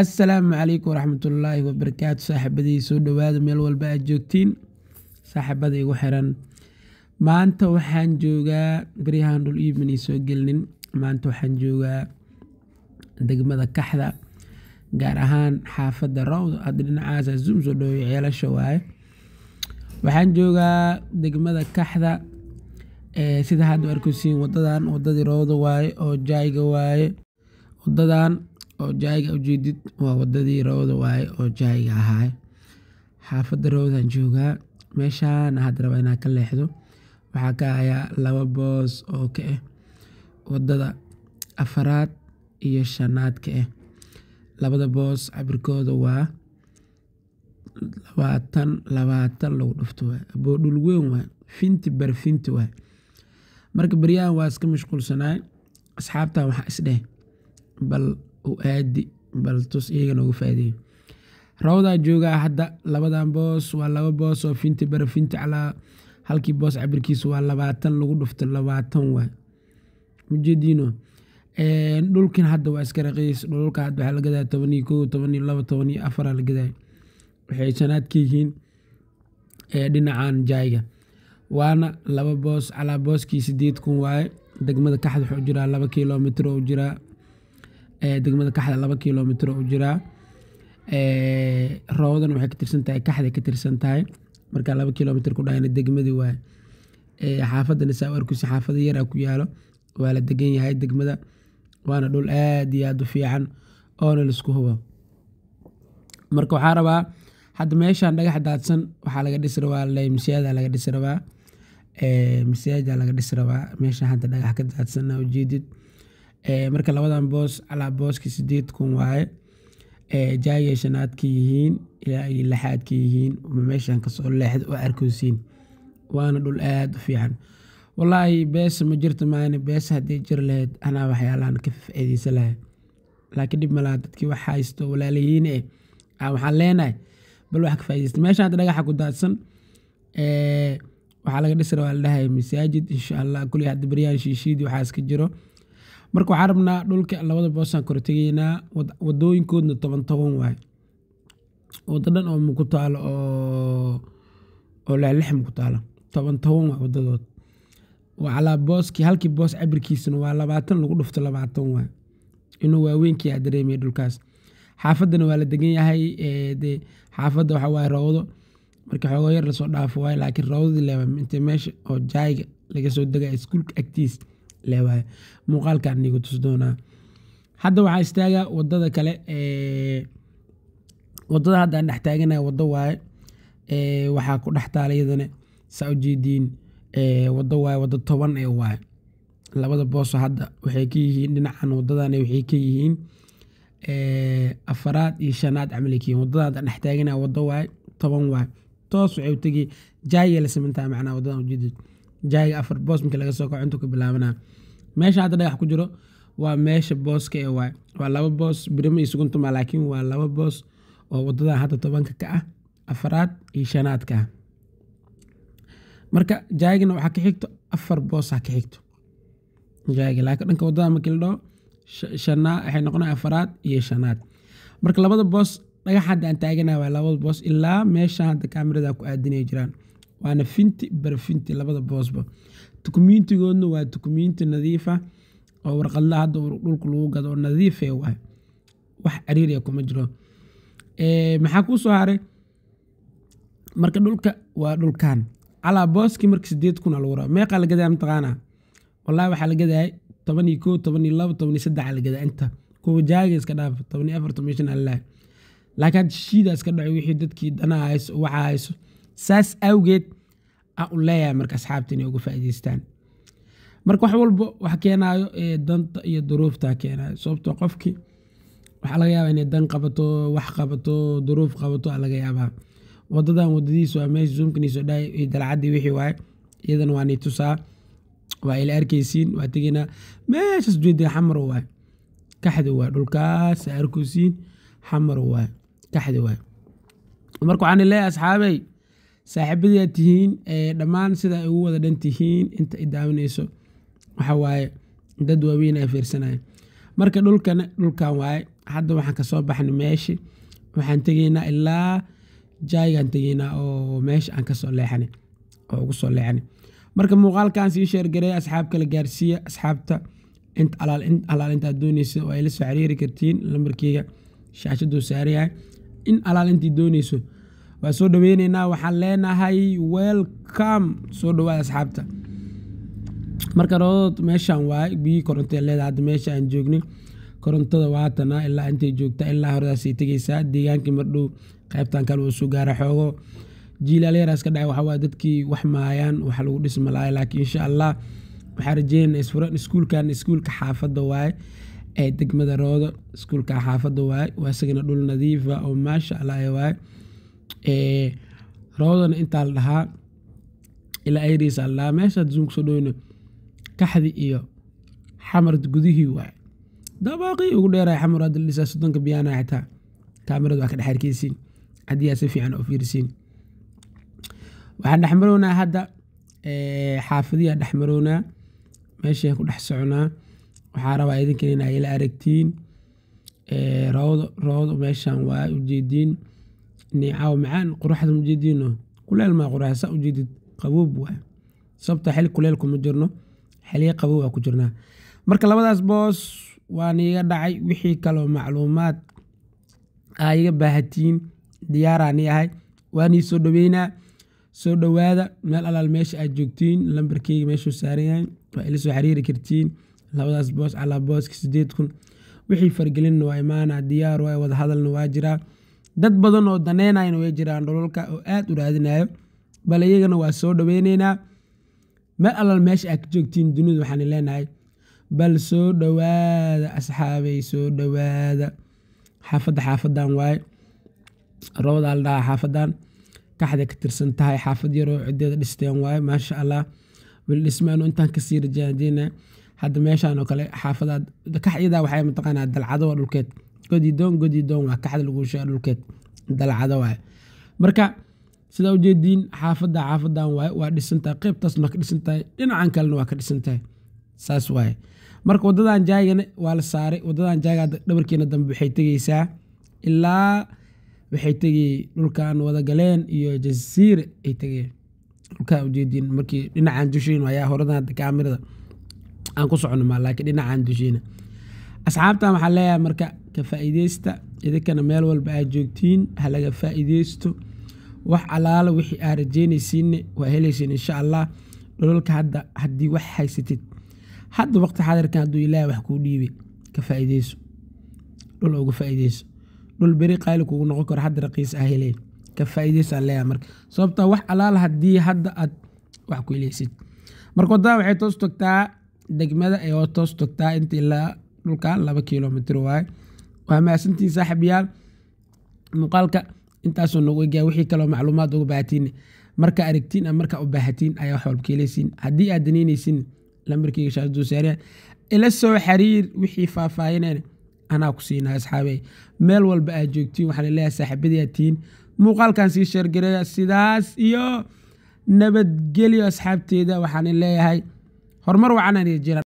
asalaamu calaykum waraxmatullaahi wabarakaatu saaxibadii soo dhowaada meel walba aad joogtiin saaxiibada igu xiran maanta waxaan joogaa baryahan dhul iibmani soo gelinin maanta waxaan joogaa degmada kaxda gaar ahaan xaafada rawd hadda dhinacaasa zum soo dhoweyo ceelasha waaye waxaan joogaa degmada kaxda sida hadda arkusiin wadadan wadadii rawda waaye oo jaayga waaye wadadan oo u ujeedid waa wadadii roobada waaye oo jahayga ahaay xaafadda roobadaan joogaa meeshaana hadda raba inaa ka leexdo waxaa ka hayaa laba boos oo ka ah eh. wadada afaraad iyo shanaad ka ah eh. labada boos cabirkooda waa labaatan labaatan lagu dhufto waay boodhul weyn waay finti barfinti waay marka beryahan waa iska mashquulsanaay asxaabtan waxaa isdheh bal u aadi bal tus iyaga noogu faa'iideeyo rawdaa joogaa hadda labadan boos waa laba boos oo finti bara finti calaa halkii boos cabirkiisa waa labaatan lagu dhufto labaatan waay mujeediino dhulkan hadda waa iska raqiis dhulka hadda waxaa la gadaa tobaniyo koo tobaniyo laba tobaniyo afaraa la gadaayo waxay shanaad yihiin dhinacan jaayga waana laba boos calaa booskii sideed kun waaye degmada kaxd waxuu jiraa laba kilomitr oo jiraa degmada kaxda laba kilomitr u jiraa roowadan waxay ka tirsantahay kaxday ka tirsan tahay markaa laba kilomitr ku dhahayna degmadii waaye xaafadana saa u arkusi xaafado yaraa ku yaalo waa la degan yahay degmada waana dhul aad iyo aad u fiican oona laisku hubo marka waxaa rabaa hadda meeshan dhagax daadsan waxaa laga dhisi rabaa masaajidaa laga dhisi rabaa masaajida laga dhisi rabaa meeshan hadda dhagax ka daadsanna ujeedid Eh, marka labadan boos calaa booskii sideed kun waaye eh, jaayay shanaadka yihiin ilaa iyo lixaadka yihiin meeshan kasoo leexda oo arkosiin waana dhul aada u fiican walaahi beesa ma jirta maane beesa haddii jir lahayd anaa waxyaalahan ka faaideysa lahay laakiin dhib malaha dadkii wax haysto walaalayihiin eh waxaan leenahay bal wax ka faideysta meeshan hadda dhagaxa ku daadsan eh, waxaa laga dhisi rabaa la dhahay masaajid insha allah kulli hadda baryaan shiishiidii waxaa iska jiro marka waxaan rabnaa dhulka labada boosaan kor tegaynaa wadooyinkoodna toban toban waay wada dhan oo muku taalo oo laalixm ku taalo toban toban waa wadadood calaa booskii halkii boos cabirkiisana waa labaatan lagu dhufto labaatan waay inuu waaweynkiyaa dareemaya dhulkaas xaafadana waa la degan yahay de xaafadda waxaa waaye rawdo marka xoogoo yar lasoo dhaafo waay laakiin rawdadii leeba inta meesha oo jaayga laga soo degaya iskuulka agtiis leewahay muuqaalkan nigu tusi doonaa hadda waxaa istaaga wadada kale wadada haddaan dhex taaganaya wado waaye waxaa ku dhex taala iyadana saa ujeediin wado waaye wado toban ee waaye labada booso hadda waxay ka yihiin dhinacan wadadan waxay ka yihiin afaraad iyo shanaad camali kayihin wadada haddaan dhex taaganaya wado waaye toban waaye toos waxay u tegay jaayee la wadadan ujeedid jaahiga afar boos markii laga soo kaco intuu ka bilaabanaa meesha hadda dhagax ku jiro waa meesha booska ee waay waa laba boos birimo iyo suguntuma laakiin waa laba boos oo wadada hadda tobanka ka ah afaraad iyo shanaadka ah marka jaagina waxaa ka xigto afar boos ha ka xigto jaagi laakiin dhanka wadada markii la dhaho shanaa waxay noqonaya afaraad iyo shanaad marka labada boos dhagax hadda aan taaganaha waa labada boos ilaa meesha hadda kaamirada ku aadinay jiraan waana finti barfinti labada boosba dukumentigoodna waa dukumenti nadiifa ah oo warqadla hadda dhulka lagu gado oo nadiife eh waay wax cariiriya ah kuma jiro maxaa kuu soo haray marka dhulka waa dhulkan calaa booskii marka sideed kun lagu raba meeqaa la gadaa mataqaanaa wallahi waxaa la gadaayay toban iyo koo toban iyo labo toban iyo saddexaa la gadaa inta kuwa jaaga iska dhaaf toban iyo afar toban iyo shan allahi laakiin hadda shiida iska dhaco wixii dadkii dana hayso waxa hayso saas awgeed aan ah u leeyahay marka asxaabta inay uga faa'idaystaan marka wax walba wax keenaayo danta iyo duruuftaa keenaayo sababtoo qofkii waxaa laga yaabaa inay dan qabato wax qabato duruuf qabato aa ah laga yaabaa wadadan wadadiis waa meesha zuumkaniisoo dhaay dalcaddii wixii waaye iyadan waa nitusaa waa ila arkaysiin waa teginaa meeshaas jeeda xamar waaye kaxdi waaye dhulkaasa arkaysiin xamar waaye kaxdi waaye marka waxaan leeyahay asxaabey saaxiibadaad tihiin dhammaan sidaa ugu wada dhan tihiin inta idaawinayso waxa waaye dad waaweyn ay fiirsanaya marka dhulkan dhulkan waaye hadda waxaan kasoo baxnay meeshi waxaan tegaynaa ilaa jaagaan tegaynaa oo meesha aan kasoo leexanay oo ugu soo leexanay marka muuqaalkan sii sheergareeya asxaab kale gaarsiiya asxaabta alaal intaad doonaysa oo ay la soo xiriiri kartiin lambarkeyga shaashaduu saarayahay in alaal intii doonayso waa soo dhaweyneynaa waxaan leenahay welcom soo dhawaad asxaabta marka rodood meeshaan waa biyii koronta leeda hadda meesha aan joognay korontada waatanaa ilaa intay joogtaa ilaa hordaasay tegeysaa deegaankii mardhow qaybtan kale uu soo gaara xoogo jiilaalyaraas ka dhaca waxawaa dadkii wax maayaan wax lagu dhismalaayo laakiin insha allah waxaa rajeynana isfuran iskuulkan iskuulka xaafadda waaye ee degmada roodo iskuulka xaafadda waaye waa isagana dhul nadiifa ah oo maasha allah waaye roodana intaa la dhahaa ilaa ayriisa la meeshaad zuun kusoo dhoweyno kaxdi iyo xamarad gudihii waaye dabaaqii ugu dheeraya xamar hadda la soddonka biyaana xitaa kaamirad waa ka dhex arkaysiin haddiyaa si fiican oo fiirisiin waxaan dhexmarownaa hadda xaafadiyaa dhexmarownaa meeshay ku dhex soconaa waxaa rabaa idinkan inaa ila aragtiin rawd meeshan waa ujeediin neecaaw macaan quruxda majeediino kuleel maa quraxa saa u jeedid qaboob ah. sababta xili kuleel kuma jirno xiliya qaboob ku jirnaa marka labadaas boos waa niiga dhacay wixii kaloo macluumaad aa iga baahatiin diyaaraa ni ahay waa soo dhoweynaa soo dhowaada meel alaal meesha aad joogtiin lambarkeyga meeshuu saaran yahay waa ila soo xiriiri kartiin labadaas boos calaa booska sideed kun wixii fargelinna waa imaanaa diyaar waa wadahadalna waa jiraa dad badan oo daneynayna way jiraan dhololka oo aad u raadinayo bal iyagana waa soo dhoweyneynaa mar allal meesha aad ka joogtiin dunidu waxaan leenahay bal soo dhowaada asxaabay soo dhowaada xaafadda xaafadan waaye robadaa la dhahaa xaafadan kaxday ka tirsan tahay xaafad yaroo cideeda dhisteen waaye maasha allah weli dhismaanu intaan kasii rajaanjeyna hadda meeshaan oo kale xaafadaad kaxyadaa waxay mataqaanaa dalcado dhulkeed godidoon godidoon waa kaxda lagu sheega dhulkeed dalcado waay marka sidaa ujeediin xaafadda xaafadan waay waa dhisantahay qeybtaasna ka dhisantahay dhinacan kalena waa ka dhisantahay saas waaye marka waddadan jaagana waa la saaray waddadan jaaga dhabarkeena dambe waxay tegeysaa ilaa waxay tegay dhulkan wadagaleen iyo jasiire ay tegeen dhulkaa ujeediin markii dhinacan dushiina ayaa horadan kaamirada aan ku socono ma laakiin dhinacan dushiina asxaabtan waxaa leeyahay marka ka faa'iideysta idinkana meel walba aad joogtiin ha laga faa'iideysto wax alaala wixii aa rajeynaysiinne waa helaysiin insha allah dhololka hadda haddii wax haysatid hadda waqti xadirkan hadduu ilaahay wax kuu dhiibay ka faa'iideyso dhul uga faa'iideyso dhul beri qayli kugu noqon karo hadda raqiis aa helayn ka faa'iideysaa leeyaha marka sababtaa wax alaala haddii hadda aad wax ku ilaysid marka waddaa waxay toos togtaa degmada ee oo toos togtaa inta ilaa dhulka laba kilomitr waaye waa mahadsantiin saaxiibayaal muuqaalka intaasoo nagu egaa wixii kaloo macluumaad uga baahatiinne marka aragtiin ama marka u baahatiin ayaa waxwalbkeelaysiin haddii aad danaynaysin lambarkeyga shaduusaareen ila soo xariir wixii faahfaahineen anaa ku siinaa asxaabey meel walba aad joogtiin waxaan leeyahay saaxiibadii aad tihiin muuqaalkan sii sheergareeya sidaas iyo nabadgelyo asxaabteeda waxaan leeyahay horumar wacanaan jira